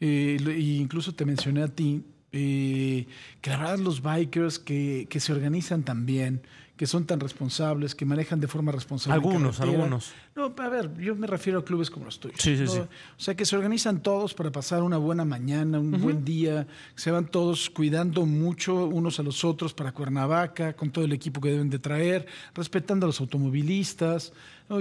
Eh, incluso te mencioné a ti, eh, que la verdad los bikers que, que se organizan también, que son tan responsables, que manejan de forma responsable. Algunos, algunos. No, a ver, yo me refiero a clubes como los tuyos. Sí, sí, sí. O sea, que se organizan todos para pasar una buena mañana, un buen día, se van todos cuidando mucho unos a los otros para Cuernavaca, con todo el equipo que deben de traer, respetando a los automovilistas,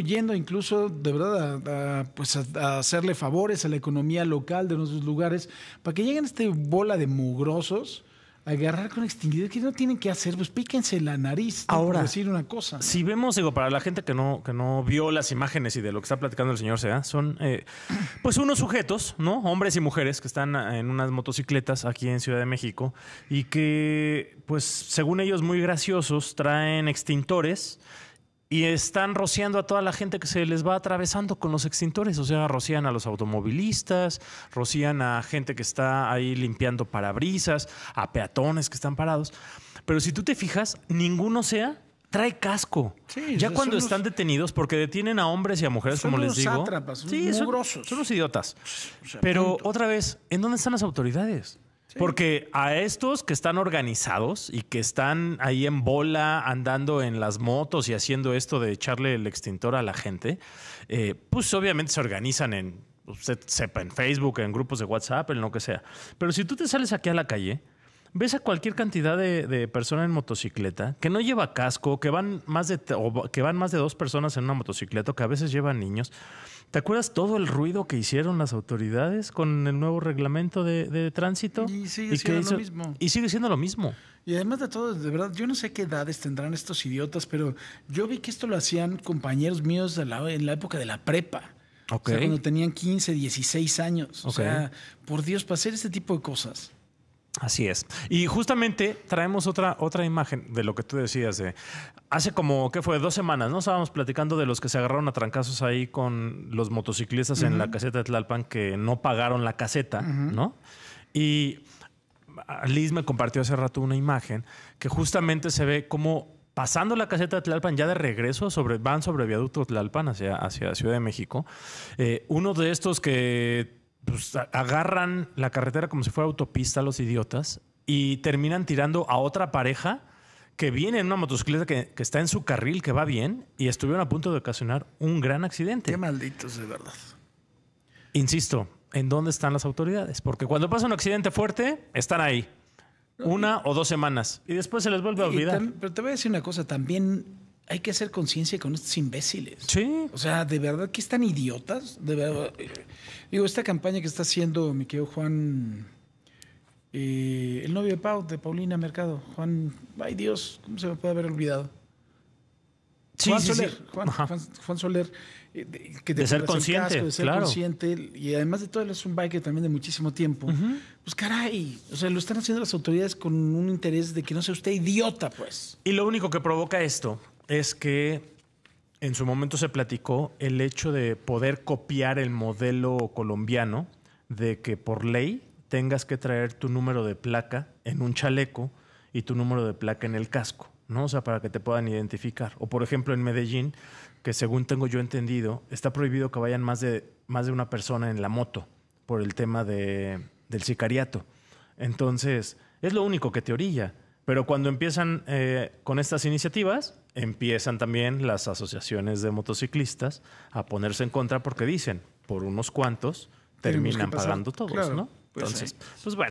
yendo incluso de verdad a, pues a, hacerle favores a la economía local de nuestros lugares, para que lleguen a este bola de mugrosos agarrar con extinguidor, que no tienen que hacer, pues píquense la nariz Ahora, decir una cosa. Si vemos, digo, para la gente que no, que no vio las imágenes y de lo que está platicando el señor Sea, son eh, pues unos sujetos, ¿no? Hombres y mujeres que están en unas motocicletas aquí en Ciudad de México y que, pues, según ellos, muy graciosos, traen extintores y están rociando a toda la gente que se les va atravesando con los extintores. O sea, rocían a los automovilistas, rocían a gente que está ahí limpiando parabrisas, a peatones que están parados. Pero si tú te fijas, ninguno sea trae casco. ya cuando están detenidos, porque detienen a hombres y a mujeres, como les digo. son sí, son, son, los idiotas. Pero otra vez, ¿en dónde están las autoridades? Porque a estos que están organizados y que están ahí en bola, andando en las motos y haciendo esto de echarle el extintor a la gente, eh, pues obviamente se organizan en, usted sepa, en Facebook, en grupos de WhatsApp, en lo que sea. Pero si tú te sales aquí a la calle, ves a cualquier cantidad de, personas en motocicleta que no lleva casco, que van más de que van más de dos personas en una motocicleta, que a veces llevan niños. ¿Te acuerdas todo el ruido que hicieron las autoridades con el nuevo reglamento de, tránsito? Y sigue siendo lo mismo. Y sigue siendo lo mismo. Y además de todo, de verdad, yo no sé qué edades tendrán estos idiotas, pero yo vi que esto lo hacían compañeros míos en la época de la prepa. O sea, cuando tenían 15, 16 años. O sea, por Dios, para hacer este tipo de cosas. Así es. Y justamente traemos otra, otra imagen de lo que tú decías. hace como, ¿qué fue? Dos semanas, ¿no? Estábamos platicando de los que se agarraron a trancazos ahí con los motociclistas en la caseta de Tlalpan que no pagaron la caseta, ¿no? Y Liz me compartió hace rato una imagen que justamente se ve como pasando la caseta de Tlalpan, ya de regreso, sobre, van sobre viaducto Tlalpan hacia, hacia Ciudad de México. Eh, uno de estos que pues, agarran la carretera como si fuera autopista los idiotas y terminan tirando a otra pareja que viene en una motocicleta que, está en su carril, que va bien, y estuvieron a punto de ocasionar un gran accidente. Qué malditos, de verdad. Insisto, ¿en dónde están las autoridades? Porque cuando pasa un accidente fuerte, están ahí. una o dos semanas. Y después se les vuelve a olvidar. Pero te voy a decir una cosa, también hay que hacer conciencia con estos imbéciles. Sí. O sea, de verdad que están idiotas. De verdad. Eh, digo, esta campaña que está haciendo mi querido Juan, eh, el novio de Pau, de Paulina Mercado. Juan, ay Dios, ¿cómo se me puede haber olvidado? Sí, Juan, sí, Soler, Juan, Soler, eh, de, ser consciente, de ser consciente y además de todo él es un biker también de muchísimo tiempo. Pues caray, o sea, lo están haciendo las autoridades con un interés de que no sea usted idiota, pues. Y lo único que provoca esto es que en su momento se platicó el hecho de poder copiar el modelo colombiano de que por ley tengas que traer tu número de placa en un chaleco y tu número de placa en el casco, ¿no? O sea, para que te puedan identificar. O por ejemplo en Medellín, que según tengo yo entendido, está prohibido que vayan más de, más de una persona en la moto por el tema del sicariato. Entonces, es lo único que te orilla. Pero cuando empiezan eh, con estas iniciativas, empiezan también las asociaciones de motociclistas a ponerse en contra porque dicen, por unos cuantos terminan pagando todos, ¿no? Pues Entonces, pues bueno.